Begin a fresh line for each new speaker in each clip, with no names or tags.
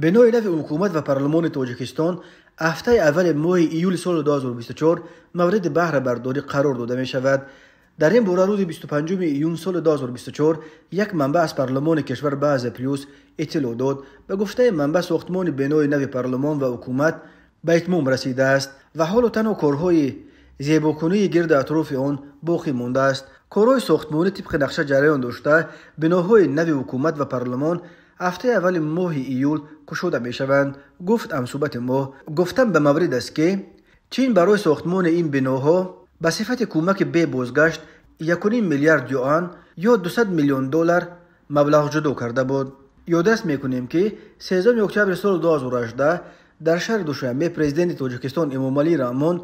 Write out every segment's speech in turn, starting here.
به نوع لف حکومت و پارلمان تاجیکستان هفته اول ماه ایول سال 2024 مورد بهره برداری قرار داده می شود در این باره روز 25 ایون سال 2024 یک منبع از پارلمان کشور بعض پلیوس اطلاع داد به گفته منبع ساختمان بنای نوی پارلمان و حکومت به اتمام رسیده است و حال و تنها کارهای زیباکنی گرد اطراف آن باقی مونده است کارهای ساختمانی طبق نقشه جریان داشته بناهای نوی حکومت و پارلمان هفته اول ماه ایول کشوده می شوند گفت امصوبت ماه گفتم به مورد است که چین برای ساختمان این بناها به صفت کمک بی بازگشت یکونیم میلیارد یوان یا 200 میلیون دلار مبلغ جدا کرده بود یادست میکنیم که 13 اکتبر سال 2018 در شهر دوشنبه پرزیدنت تاجیکستان امومالی رامون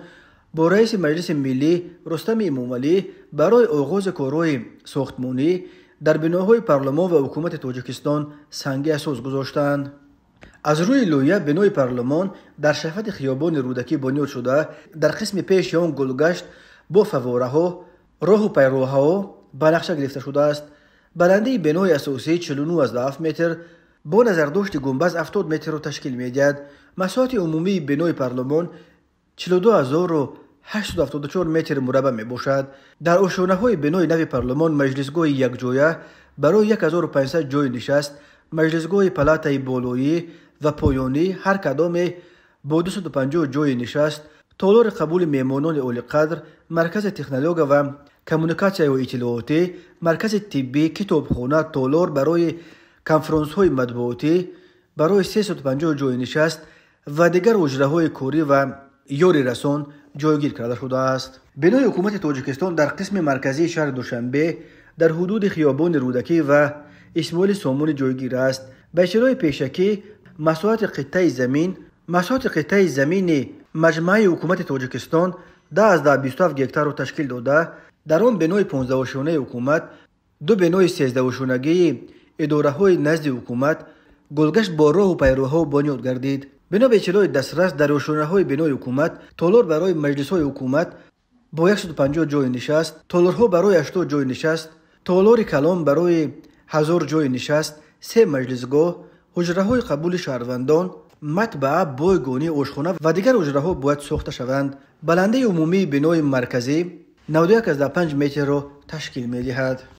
با رئیس مجلس ملی رستم امومالی برای آغاز کارهای ساختمانی дар биноҳои парлумон ва ҳукумати тоҷикистон санги асос гузоштанд аз рӯи лӯя бинои парлумон дар шафати хиёбони рӯдакӣ бунёд шуда дар қисми пеши он гулгашт бо фавораҳо роҳу пайроҳаҳо ба нақша гирифта шудааст баландии бинои асосӣ 49 метр бо назардошти гумбаз 70 метрро ташкил медиҳад масоати умумии бинои парлумон 42 874 متر مربع می باشد در اشونه های بنای نوی پرلمان مجلسگاه یک جویه برای 1500 جوی نشست مجلسگاه پلاتای بالایی و پایانی هر کدام با 250 جوی نشست تالار قبول میمانان اولی قدر مرکز تکنولوژی و کمونکاتی و اطلاعاتی مرکز طبی کتابخانه تالار برای کنفرانس های مطبوعاتی برای 350 جوی نشست و دیگر اجره های کوری و یوری رسان ҷойгир карда шудааст бинои ҳукумати тоҷикистон дар қисми марказии шаҳри душанбе дар ҳудуди хиёбони рӯдакӣ ва исмоили сомонӣ ҷойгир аст ба ишрои пешакӣ масоҳати қитаи замин масоҳати қитаи замини маҷмаи ҳукумати тоҷикистон 127 гектарро ташкил дода дар он бинои 15шонаи ҳукумат ду бинои 13шонагии идораҳои назди ҳукумат гулгашт бо роҳу пайроҳо бунёд гардид бинобе чилои дастрас дар ёшонаҳои бинои ҳукумат толор барои маҷлисҳои ҳукумат бо 150 ҷои нишаст толорҳо барои 80 ҷои нишаст толори калон барои 1000 ҷои нишаст се маҷлисгоҳ ҳуҷраҳои қабули шаҳрвандон матбаа бойгони ошхона ва дигар ҳуҷраҳо бояд сохта шаванд баландии умумии бинои марказӣ 915 метрро ташкил медиҳад